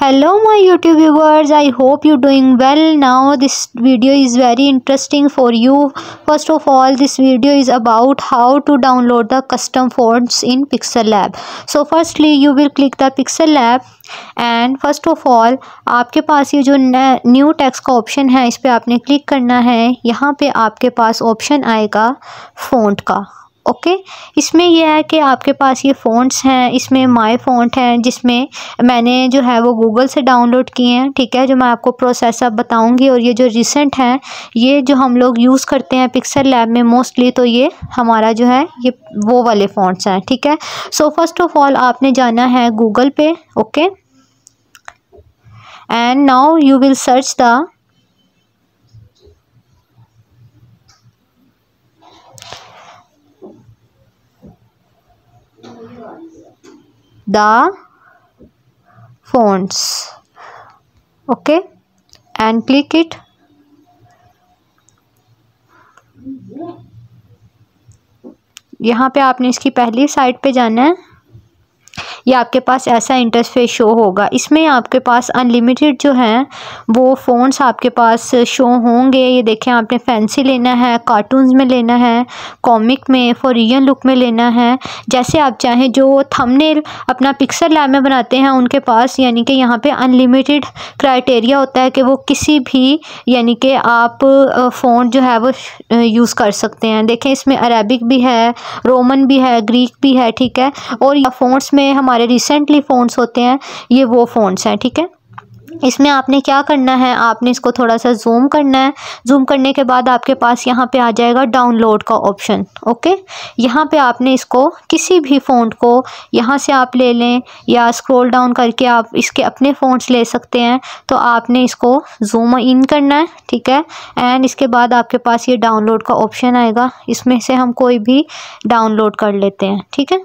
hello my YouTube viewers I hope you doing well now this video is very interesting for you first of all this video is about how to download the custom fonts in Pixel Lab so firstly you will click the Pixel Lab and first of all आपके पास ये जो new tax का option है इस पर आपने click करना है यहाँ पर आपके पास ऑप्शन आएगा फोन का ओके इसमें यह है कि आपके पास ये फ़ोनस हैं इसमें माई फोन हैं जिसमें मैंने जो है वो गूगल से डाउनलोड किए हैं ठीक है जो मैं आपको प्रोसेस अब बताऊँगी और ये जो रिसेंट हैं ये जो हम लोग यूज़ करते हैं पिक्सल लैब में मोस्टली तो ये हमारा जो है ये वो वाले फ़ोनस हैं ठीक है सो फर्स्ट ऑफ़ ऑल आपने जाना है गूगल पे okay and now you will search the the fonts okay and click it यहाँ पे आपने इसकी पहली साइड पे जाना है या आपके पास ऐसा इंटरफेस शो होगा इसमें आपके पास अनलिमिटेड जो हैं वो फोनस आपके पास शो होंगे ये देखें आपने फैंसी लेना है कार्टून में लेना है कॉमिक में फोरियन लुक में लेना है जैसे आप चाहें जो थमनेल अपना पिक्सल लैब में बनाते हैं उनके पास यानी कि यहाँ पर अनलिमिटेड क्राइटेरिया होता है कि वो किसी भी यानी कि आप फ़ोन जो है वो यूज़ कर सकते हैं देखें इसमें अरेबिक भी है रोमन भी है ग्रीक भी है ठीक है और फोन में हम हमारे रिसेंटली फ़ोन्स होते हैं ये वो फ़ोन्स हैं ठीक है इसमें आपने क्या करना है आपने इसको थोड़ा सा जूम करना है जूम करने के बाद आपके पास यहाँ पे आ जाएगा डाउनलोड का ऑप्शन ओके यहाँ पे आपने इसको किसी भी फ़ोन को यहाँ से आप ले लें या स्क्रॉल डाउन करके आप इसके अपने फ़ोन्स ले सकते हैं तो आपने इसको जूम इन करना है ठीक है एंड इसके बाद आपके पास ये डाउनलोड का ऑप्शन आएगा इसमें से हम कोई भी डाउनलोड कर लेते हैं ठीक है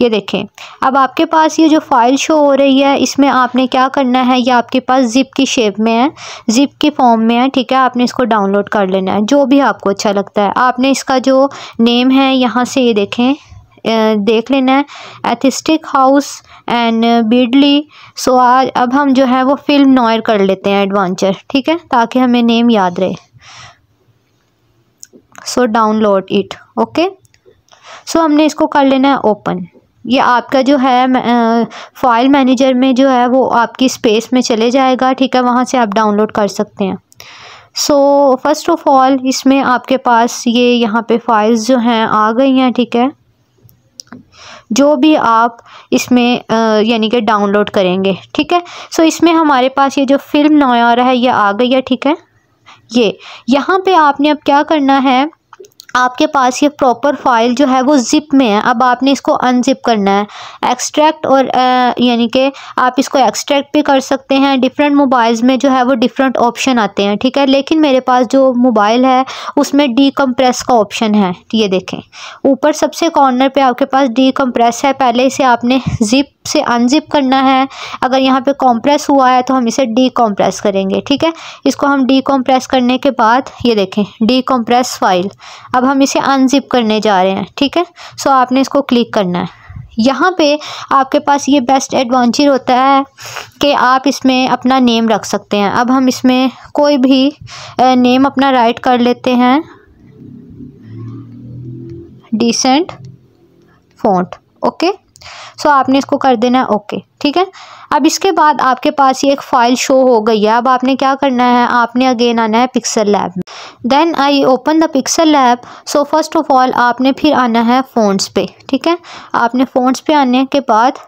ये देखें अब आपके पास ये जो फ़ाइल शो हो रही है इसमें आपने क्या करना है ये आपके पास ज़िप की शेप में है ज़िप के फॉर्म में है ठीक है आपने इसको डाउनलोड कर लेना है जो भी आपको अच्छा लगता है आपने इसका जो नेम है यहाँ से ये देखें देख लेना है aesthetic house and beadly so आज अब हम जो है वो फिल्म नॉयर कर लेते हैं एडवेंचर ठीक है ताकि हमें नेम याद रहे so download it okay so हमने इसको कर लेना है ओपन ये आपका जो है फाइल मैनेजर में जो है वो आपकी स्पेस में चले जाएगा ठीक है वहाँ से आप डाउनलोड कर सकते हैं सो फर्स्ट ऑफ ऑल इसमें आपके पास ये यहाँ पे फाइल्स जो हैं आ गई हैं ठीक है जो भी आप इसमें यानी कि डाउनलोड करेंगे ठीक है सो इसमें हमारे पास ये जो फिल्म रहा है ये आ गई है ठीक है ये यहाँ पे आपने अब क्या करना है आपके पास ये प्रॉपर फाइल जो है वो ज़िप में है अब आपने इसको अनज़िप करना है एक्सट्रैक्ट और यानी कि आप इसको एक्सट्रैक्ट भी कर सकते हैं डिफरेंट मोबाइल्स में जो है वो डिफरेंट ऑप्शन आते हैं ठीक है लेकिन मेरे पास जो मोबाइल है उसमें डी कम्प्रेस का ऑप्शन है ये देखें ऊपर सबसे कॉर्नर पर आपके पास डी कम्प्रेस है पहले इसे आपने ज़िप से अनज़िप करना है अगर यहाँ पर कॉम्प्रेस हुआ है तो हम इसे डी कॉम्प्रेस करेंगे ठीक है इसको हम डी कॉम्प्रेस करने के बाद ये देखें डी कॉम्प्रेस फाइल अब अब हम इसे अनजिप करने जा रहे हैं ठीक है सो आपने इसको क्लिक करना है यहाँ पे आपके पास ये बेस्ट एडवांचर होता है कि आप इसमें अपना नेम रख सकते हैं अब हम इसमें कोई भी नेम अपना राइट कर लेते हैं डिसेंट फोट ओके सो आपने इसको कर देना है ओके ठीक है अब इसके बाद आपके पास ये एक फ़ाइल शो हो गई है अब आपने क्या करना है आपने अगेन आना है Pixel Lab then I open the Pixel Lab so first of all आपने फिर आना है फ़ोन्स पे ठीक है आपने फ़ोन्स पे आने के बाद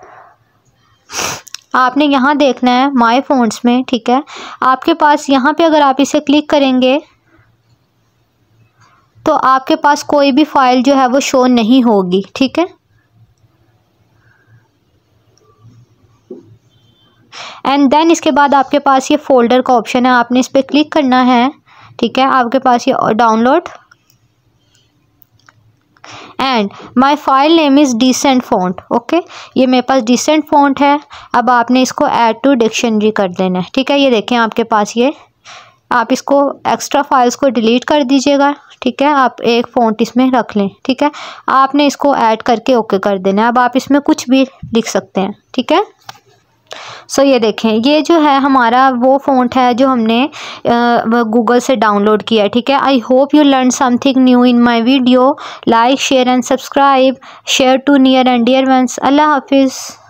आपने यहाँ देखना है माई फ़ोन्स में ठीक है आपके पास यहाँ पे अगर आप इसे क्लिक करेंगे तो आपके पास कोई भी फ़ाइल जो है वो शो नहीं होगी ठीक है एंड देन इसके बाद आपके पास ये फ़ोल्डर का ऑप्शन है आपने इस पर क्लिक करना है ठीक है आपके पास ये download and my file name is decent font okay ये मेरे पास डिसेंट फोन्ट है अब आपने इसको ऐड टू डिक्शनरी कर देना है ठीक है ये देखें आपके पास ये आप इसको एक्स्ट्रा फाइल्स को डिलीट कर दीजिएगा ठीक है आप एक फ़ॉन्ट इसमें रख लें ठीक है आपने इसको ऐड करके ओके कर देना है अब आप इसमें कुछ भी लिख सकते हैं ठीक है सो ये देखें ये जो है हमारा वो फ़ॉन्ट है जो हमने गूगल से डाउनलोड किया ठीक है I hope you learn something new in my video like share and subscribe share to near and dear ones अल्लाह हाफिज़